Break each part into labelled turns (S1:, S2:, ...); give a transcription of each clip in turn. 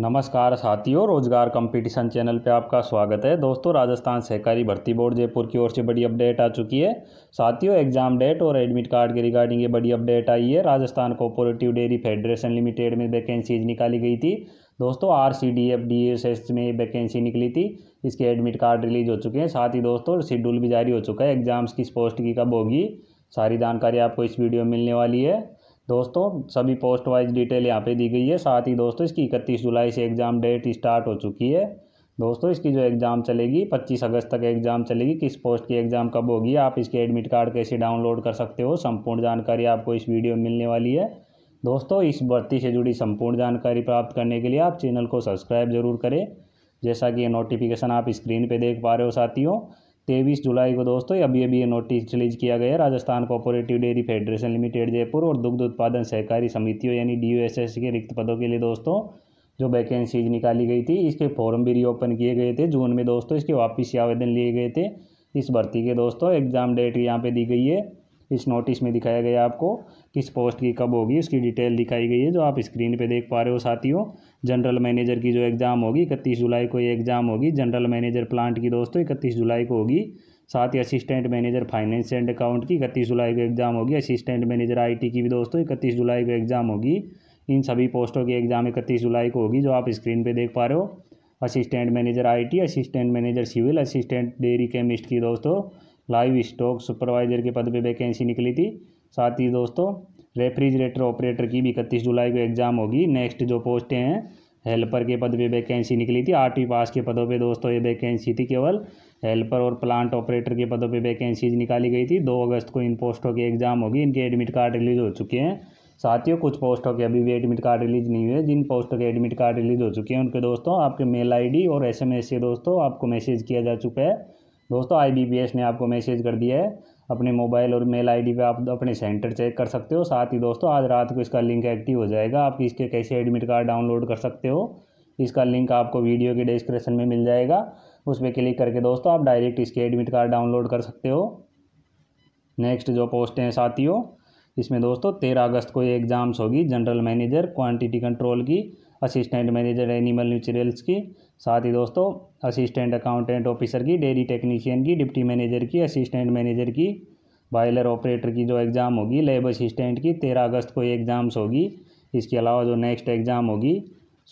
S1: नमस्कार साथियों रोजगार कंपटीशन चैनल पे आपका स्वागत है दोस्तों राजस्थान सहकारी भर्ती बोर्ड जयपुर की ओर से बड़ी अपडेट आ चुकी है साथियों एग्जाम डेट और एडमिट कार्ड के रिगार्डिंग ये बड़ी अपडेट आई है Rajasthan cooperative dairy federation limited में वैकेंसीज निकाली गई थी दोस्तों R C D F D S S में वैकेंसी निकली थी इसके एडमिट कार्ड रिलीज हो चुके हैं साथ ही दोस्तों शेड्यूल भी जारी हो चुका है एग्जाम्स किस पोस्ट की कब होगी सारी जानकारी आपको इस वीडियो में मिलने वाली है दोस्तों सभी पोस्ट वाइज डिटेल यहाँ पे दी गई है साथ ही दोस्तों इसकी इकतीस जुलाई से एग्ज़ाम डेट स्टार्ट हो चुकी है दोस्तों इसकी जो एग्ज़ाम चलेगी 25 अगस्त तक एग्ज़ाम चलेगी किस पोस्ट की एग्ज़ाम कब होगी आप इसके एडमिट कार्ड कैसे डाउनलोड कर सकते हो संपूर्ण जानकारी आपको इस वीडियो में मिलने वाली है दोस्तों इस भर्ती से जुड़ी संपूर्ण जानकारी प्राप्त करने के लिए आप चैनल को सब्सक्राइब जरूर करें जैसा कि ये नोटिफिकेशन आप स्क्रीन पर देख पा रहे हो साथियों तेईस जुलाई को दोस्तों अभी अभी ये नोटिस रिलीज किया गया Rajasthan cooperative dairy federation limited Jaipur और दुग्ध उत्पादन सहकारी समितियों यानी डी के रिक्त पदों के लिए दोस्तों जो वैकेंसीज निकाली गई थी इसके फॉर्म भी रीओपन किए गए थे जून में दोस्तों इसके वापसी आवेदन लिए गए थे इस भर्ती के दोस्तों एग्ज़ाम डेट यहाँ पर दी गई है इस नोटिस में दिखाया गया आपको किस पोस्ट की कब होगी उसकी डिटेल दिखाई गई है जो आप स्क्रीन पे देख पा रहे हो साथियों जनरल मैनेजर की जो एग्ज़ाम होगी इकतीस जुलाई को ये एग्ज़ाम होगी जनरल मैनेजर प्लांट की दोस्तों इकतीस जुलाई को होगी साथ ही assistant manager finance and account की इकतीस जुलाई को एग्ज़ाम होगी असिस्टेंट मैनेजर आई की भी दोस्तों इकतीस जुलाई को एग्ज़ाम होगी इन सभी पोस्टों की एग्ज़ाम इकतीस जुलाई को होगी जो आप स्क्रीन पर देख पा रहे हो assistant manager IT assistant manager civil assistant dairy chemist की दोस्तों लाइव स्टॉक सुपरवाइजर के पद पे वैकेंसी निकली थी साथ ही दोस्तों रेफ्रिजरेटर ऑपरेटर की भी इकतीस जुलाई को एग्ज़ाम होगी नेक्स्ट जो पोस्टें हैं हेल्पर के पद पे वैकेंसी निकली थी आठवीं पास के पदों पे दोस्तों ये वैकेंसी थी केवल हेल्पर और प्लांट ऑपरेटर के पदों पे वैकेंसीज निकाली गई थी दो अगस्त को इन पोस्टों के एग्ज़ाम होगी इनके एडमिट कार्ड रिलीज़ हो चुके हैं साथियों कुछ पोस्टों के अभी भी एडमिट कार्ड रिलीज नहीं हुए जिन पोस्टों के एडमिट कार्ड रिलीज हो चुके हैं उनके दोस्तों आपके मेल आई और एस से दोस्तों आपको मैसेज किया जा चुका है दोस्तों आई ने आपको मैसेज कर दिया है अपने मोबाइल और मेल आईडी पे आप अपने सेंटर चेक कर सकते हो साथ ही दोस्तों आज रात को इसका लिंक एक्टिव हो जाएगा आप इसके कैसे एडमिट कार्ड डाउनलोड कर सकते हो इसका लिंक आपको वीडियो के डिस्क्रिप्शन में मिल जाएगा उस पर क्लिक करके दोस्तों आप डायरेक्ट इसके एडमिट कार्ड डाउनलोड कर सकते हो नेक्स्ट जो पोस्ट हैं साथियों इसमें दोस्तों तेरह अगस्त को ये एग्ज़ाम्स होगी जनरल मैनेजर क्वांटिटी कंट्रोल की असिस्टेंट मैनेजर एनिमल न्यूचुरल्स की साथ ही दोस्तों असिस्टेंट अकाउंटेंट ऑफिसर की डेयरी टेक्नीशियन की डिप्टी मैनेजर की असिस्टेंट मैनेजर की बॉयलर ऑपरेटर की जो एग्ज़ाम होगी लेब असिस्टेंट की तेरह अगस्त को एग्ज़ाम्स होगी इसके अलावा जो नेक्स्ट एग्ज़ाम होगी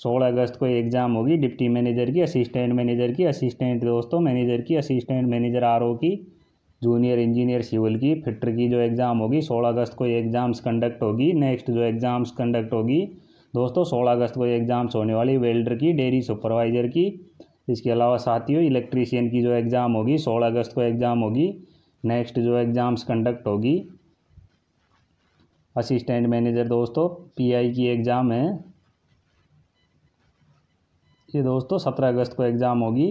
S1: सोलह अगस्त को एग्ज़ाम होगी डिप्टी मैनेजर की असिस्टेंट मैनेजर की असिस्टेंट दोस्तों मैनेजर की असिस्टेंट मैनेजर आर की जूनियर इंजीनियर सिविल की फिटर की जो एग्ज़ाम होगी सोलह अगस्त को एग्ज़ाम्स कंडक्ट होगी नेक्स्ट जो एग्ज़ाम्स कंडक्ट होगी दोस्तों 16 अगस्त को एग्ज़ाम्स होने वाली वेल्डर की डेयरी सुपरवाइज़र की इसके अलावा साथियों इलेक्ट्रीशियन की जो एग्ज़ाम होगी 16 अगस्त को एग्ज़ाम होगी नेक्स्ट जो एग्ज़ाम्स कंडक्ट होगी असिस्टेंट मैनेजर दोस्तों पीआई की एग्ज़ाम है ये दोस्तों सत्रह अगस्त को एग्ज़ाम होगी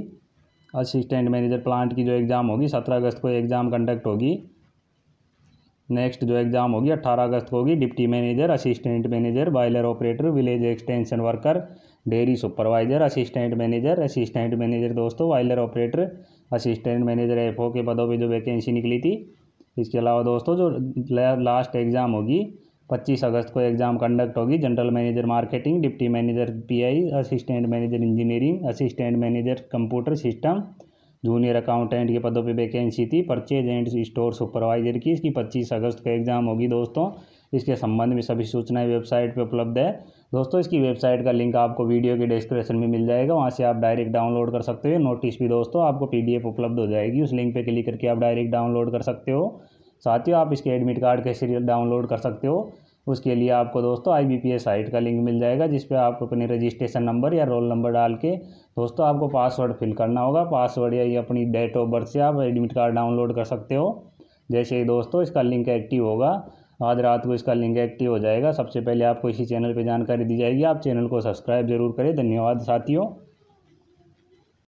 S1: असिस्टेंट मैनेजर प्लांट की जो एग्ज़ाम होगी सत्रह अगस्त को एग्ज़ाम कंडक्ट होगी नेक्स्ट जो एग्ज़ाम होगी अट्ठारह अगस्त को होगी deputy manager assistant manager boiler operator village extension worker dairy supervisor assistant manager assistant manager दोस्तों boiler operator assistant manager F के पदों पर जो वैकेंसी निकली थी इसके अलावा दोस्तों जो लास्ट एग्ज़ाम होगी 25 अगस्त को एग्ज़ाम कंडक्ट होगी general manager marketing deputy manager PI assistant manager engineering assistant manager computer system junior accountant के पदों पे वैकेंसी थी परचेज एंड स्टोर सुपरवाइजर की इसकी पच्चीस अगस्त को एग्ज़ाम होगी दोस्तों इसके संबंध में सभी सूचनाएं वेबसाइट पे उपलब्ध है दोस्तों इसकी वेबसाइट का लिंक आपको वीडियो के डिस्क्रिप्शन में मिल जाएगा वहाँ से आप डायरेक्ट डाउनलोड कर सकते हो नोटिस भी दोस्तों आपको पी उपलब्ध हो जाएगी उस लिंक पर क्लिक करके आप डायरेक्ट डाउनलोड कर सकते हो साथ ही आप इसके एडमिट कार्ड सीरियल डाउनलोड कर सकते हो उसके लिए आपको दोस्तों आई साइट का लिंक मिल जाएगा जिस पर आप अपने रजिस्ट्रेशन नंबर या रोल नंबर डाल के दोस्तों आपको पासवर्ड फिल करना होगा पासवर्ड या अपनी डेट ऑफ बर्थ से आप एडमिट कार्ड डाउनलोड कर सकते हो जैसे ही दोस्तों इसका लिंक एक्टिव होगा आज रात को इसका लिंक एक्टिव हो जाएगा सबसे पहले आपको इसी चैनल पर जानकारी दी जाएगी आप चैनल को सब्सक्राइब जरूर करें धन्यवाद साथियों